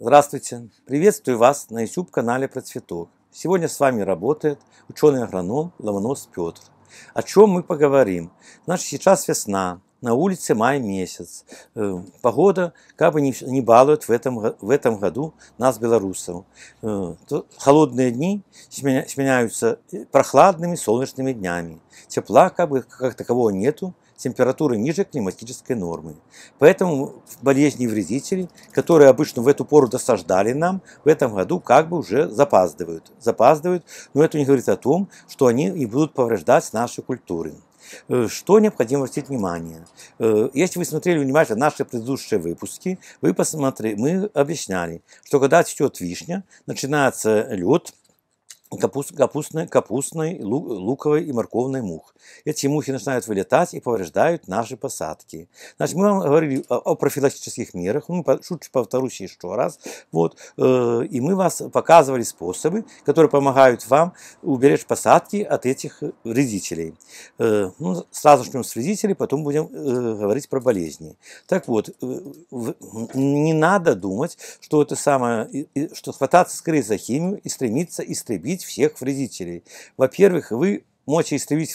Здравствуйте! Приветствую вас на YouTube-канале «Процветок». Сегодня с вами работает ученый-агроном Ломонос Петр. О чем мы поговорим? Значит, сейчас весна, на улице май месяц. Э, погода как бы не, балует в этом, в этом году нас, белорусов. Э, холодные дни сменяются э, прохладными солнечными днями. Тепла как бы как такового нету, температуры ниже климатической нормы. Поэтому болезни вредители, которые обычно в эту пору досаждали нам, в этом году как бы уже запаздывают. Запаздывают, но это не говорит о том, что они и будут повреждать наши культуры. Э, что необходимо обратить внимание? Э, если вы смотрели внимательно наши предыдущие выпуски, вы посмотрели, мы объясняли, что когда цветет вишня, начинается лед – капуст, капустной, капустной, лу, луковой и морковной мух. Эти мухи начинают вылетать и повреждают наши посадки. Значит, мы вам говорили о, о профилактических мерах, мы ну, чуть повторюсь еще раз, вот, э, и мы вас показывали способы, которые помогают вам уберечь посадки от этих вредителей. Э, ну, сразу начнем с вредителей, потом будем э, говорить про болезни. Так вот, э, не надо думать, что это самое, что хвататься скорее за химию и стремиться истребить истребить всех вредителей. Во-первых, вы можете истребить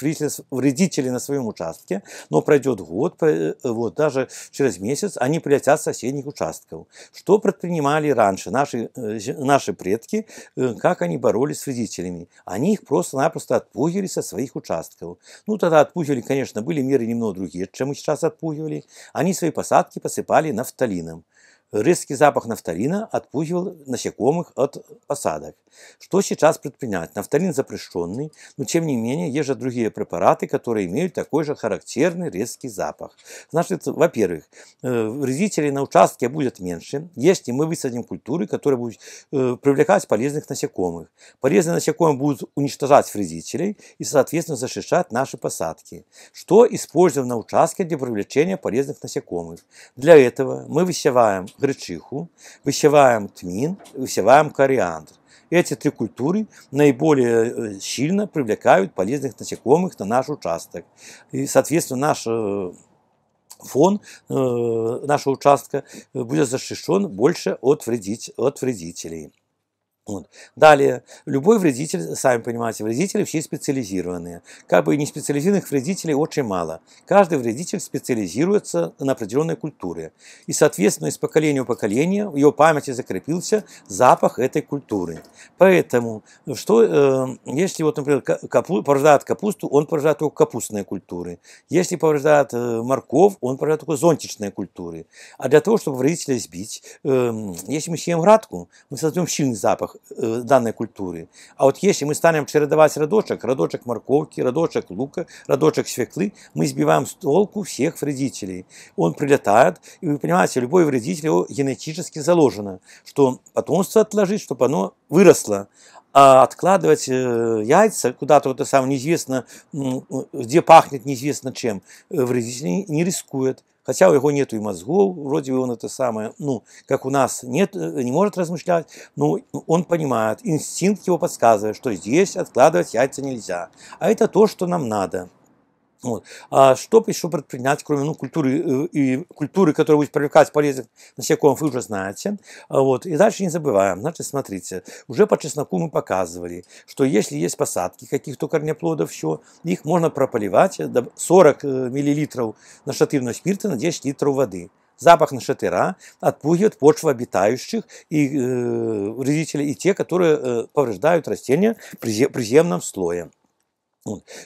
вредителей на своем участке, но пройдет год, э, вот, даже через месяц они прилетят с соседних участков. Что предпринимали раньше наши, э, наши предки, э, как они боролись с вредителями? Они их просто-напросто отпугивали со своих участков. Ну, тогда отпугивали, конечно, были меры немного другие, чем мы сейчас отпугивали. Они свои посадки посыпали нафталином. Рыжский запах нафталина отпугивал насекомых от осадок. Что сейчас предпринять? Нафталин запрещенный, но тем не менее есть же другие препараты, которые имеют такой же характерный резкий запах. Значит, во-первых, э, вредителей на участке будет меньше, если мы высадим культуры, которые будут э, привлекать полезных насекомых. Полезные насекомые будут уничтожать вредителей и, соответственно, защищать наши посадки. Что используем на участке для привлечения полезных насекомых? Для этого мы высеваем гречиху, высеваем тмин, высеваем кориандр. Эти три культуры наиболее э, сильно привлекают полезных насекомых на наш участок. И, соответственно, наш э, фон э, нашего участка будет защищен больше от, вредить, от вредителей. Вот. Далее, любой вредитель, сами понимаете, вредители все специализированные. Как бы не специализированных вредителей очень мало. Каждый вредитель специализируется на определенной культуре. И, соответственно, из поколения в поколение в его памяти закрепился запах этой культуры. Поэтому, что, э, если, вот, например, капу, порождает капусту, он порождает только капустные культуры. Если порождает э, морков, он порождает только зонтичные культуры. А для того, чтобы вредителя сбить, э, если мы съем градку, мы создаем сильный запах рамках данной культуры. А вот если мы станем чередовать родочек, родочек морковки, родочек лука, родочек свеклы, мы сбиваем с толку всех вредителей. Он прилетает, и вы понимаете, любой вредитель его генетически заложено, что потомство отложить, чтобы оно выросло. А откладывать э, яйца куда-то, вот это самое неизвестно, э, где пахнет неизвестно чем, э, вредитель не рискует. Хотя у него нет и мозгов, вроде бы он это самое, ну, как у нас нет, э, не может размышлять, но ну, он понимает, инстинкт его подсказывает, что здесь откладывать яйца нельзя. А это то, что нам надо. Вот. А что еще предпринять, кроме ну, культуры, э, и культуры, которая будет привлекать полезных насекомых, вы уже знаете. А вот. И дальше не забываем. Значит, смотрите, уже по чесноку мы показывали, что если есть посадки каких-то корнеплодов, еще, их можно прополивать 40 э, э, мл нашатырного спирта на 10 литров воды. Запах нашатыра отпугивает почву обитающих и э, вредителей, и те, которые э, повреждают растения приземным слоем.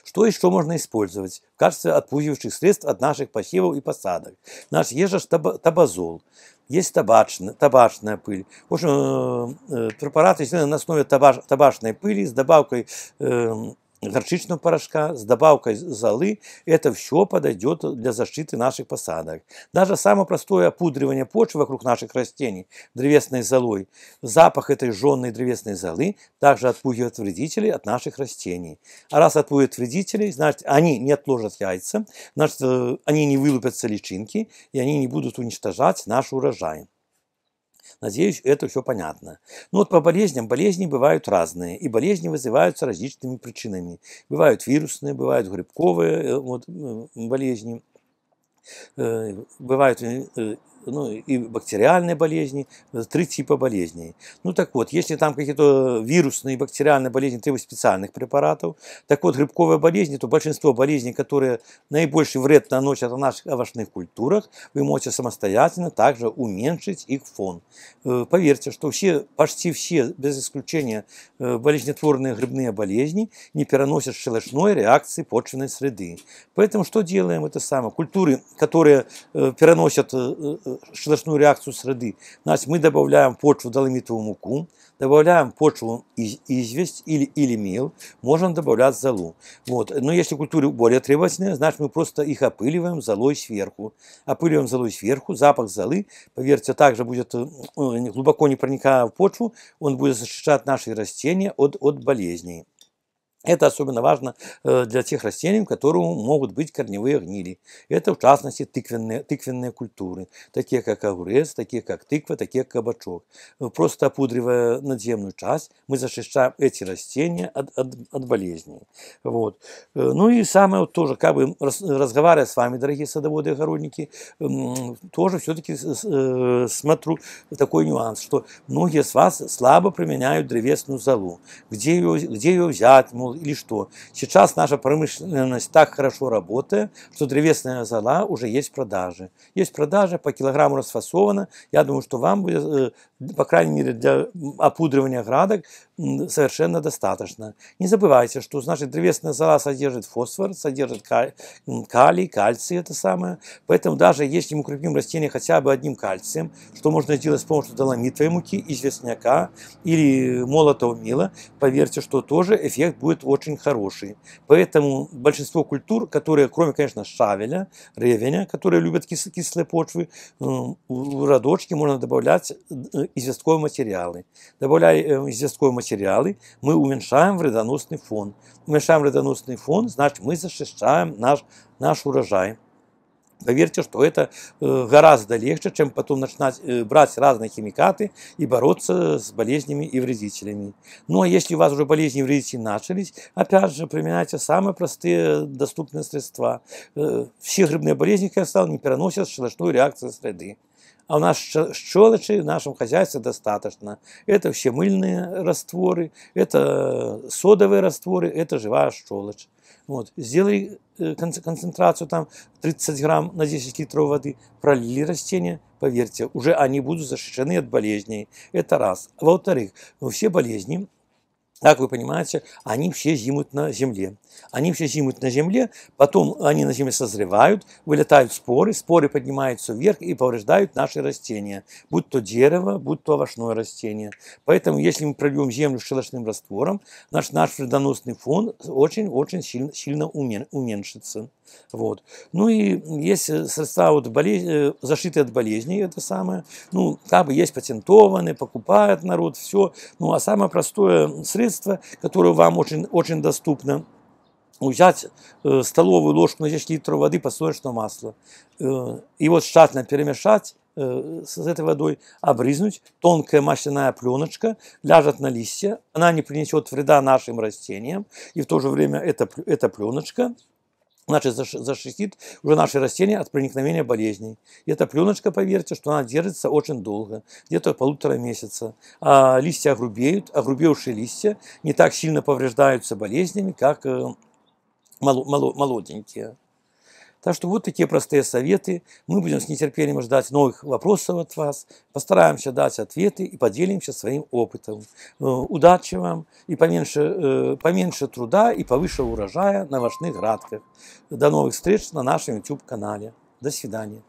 Что и что можно использовать в качестве отпугивающих средств от наших посевов и посадок? Наш ежеж табазол, есть табачная, табачная пыль. В общем, э, э, препараты на основе табаш, табачной пыли с добавкой э, горчичного порошка с добавкой золы, это все подойдет для защиты наших посадок. Даже самое простое опудривание почвы вокруг наших растений древесной золой, запах этой жженной древесной золы также отпугивает вредителей от наших растений. А раз отпугивает вредителей, значит они не отложат яйца, значит э, они не вылупятся личинки и они не будут уничтожать наш урожай. Надеюсь, это все понятно. Ну вот по болезням. Болезни бывают разные, и болезни вызываются различными причинами. Бывают вирусные, бывают грибковые э, вот, болезни, э, бывают э, ну, ну, и бактериальные болезни, э, три типа болезней. Ну так вот, если там какие-то вирусные и бактериальные болезни требуют специальных препаратов, так вот грибковые болезни, то большинство болезней, которые наибольший вред наносят в наших овощных культурах, вы можете самостоятельно также уменьшить их фон. Э, поверьте, что все, почти все, без исключения, э, болезнетворные грибные болезни не переносят шелочной реакции почвенной среды. Поэтому что делаем? Это самое. Культуры, которые переносят щелочную реакцию среды. Значит, мы добавляем в почву доломитовую муку, добавляем в почву из, известь или, или мел, можем добавлять золу. Вот. Но ну, если культуры более требовательные, значит, мы просто их опыливаем золой сверху. Опыливаем золой сверху, запах золы, поверьте, также будет глубоко не проникая в почву, он будет защищать наши растения от, от болезней. Это особенно важно э, для тех растений, у которых могут быть корневые гнили. Это, в частности, тыквенные, тыквенные культуры, такие как огурец, такие как тыква, такие как кабачок. Просто опудривая надземную часть, мы защищаем эти растения от, от, от болезней. Вот. Э, ну и самое вот тоже, как бы разговаривая с вами, дорогие садоводы и огородники, тоже все-таки э, смотрю такой нюанс, что многие из вас слабо применяют древесную золу. Где ее, где ее взять, мол, или что? Сейчас наша промышленность так хорошо работает, что древесная зола уже есть в продаже. Есть в по килограмму расфасовано. Я думаю, что вам будет, э, по крайней мере, для опудривания градок совершенно достаточно. Не забывайте, что значит древесная зола содержит фосфор, содержит калий, кальций, это самое. Поэтому даже если мы укрепим растение хотя бы одним кальцием, что можно сделать с помощью доломитовой муки, известняка или молотого мила, поверьте, что тоже эффект будет очень хороший. Поэтому большинство культур, которые, кроме, конечно, шавеля, ревеня, которые любят кис кислые почвы, в родочки можно добавлять э, известковые материалы. Добавляя э, известковые материалы, мы уменьшаем вредоносный фон. Уменьшаем вредоносный фон, значит, мы защищаем наш, наш урожай. Поверьте, что это э, гораздо легче, чем потом начинать э, брать разные химикаты и бороться с болезнями и вредителями. Ну а если у вас уже болезни и вредители начались, опять же, применяйте самые простые э, доступные средства. Все грибные болезни, как я сказал, не переносят щелочную реакцию среды а у нас щелочи в нашем хозяйстве достаточно. Это все мыльные растворы, это э, содовые растворы, это живая щелочь. Вот. Сделали э, концентрацию там 30 грамм на 10 литров воды, пролили растения, поверьте, уже они будут защищены от болезней. Это раз. Во-вторых, ну все болезни как вы понимаете, они все зимуют на земле. Они все зимуют на земле, потом они на земле созревают, вылетают споры, споры поднимаются вверх и повреждают наши растения, будь то дерево, будь то овощное растение. Поэтому, если мы прольем землю с шелочным раствором, наш, наш вредоносный фон очень-очень сильно, сильно уменьшится. Вот. Ну и есть э, средства вот болез... Э, защиты от болезней, это самое. Ну, как бы есть патентованные, покупают народ, все. Ну, а самое простое средство средство, которое вам очень, очень доступно. Взять э, столовую ложку на 6 литров воды подсолнечного масла. Э, вот тщательно перемешать э, с этой водой, обрызнуть Тонкая масляная пленочка ляжет на листья. Она не принесет вреда нашим растениям. И в то же время эта, эта пленочка значит, защитит уже наши растения от проникновения болезней. И эта пленочка, поверьте, что она держится очень долго, где-то полутора месяца. А листья огрубеют, огрубевшие а листья не так сильно повреждаются болезнями, как э, молоденькие. Так что вот такие простые советы. Мы будем с нетерпением ждать новых вопросов от вас. Постараемся дать ответы и поделимся своим опытом. Э, удачи вам и поменьше, э, поменьше труда и повыше урожая на вашных градках. До новых встреч на нашем YouTube-канале. До свидания.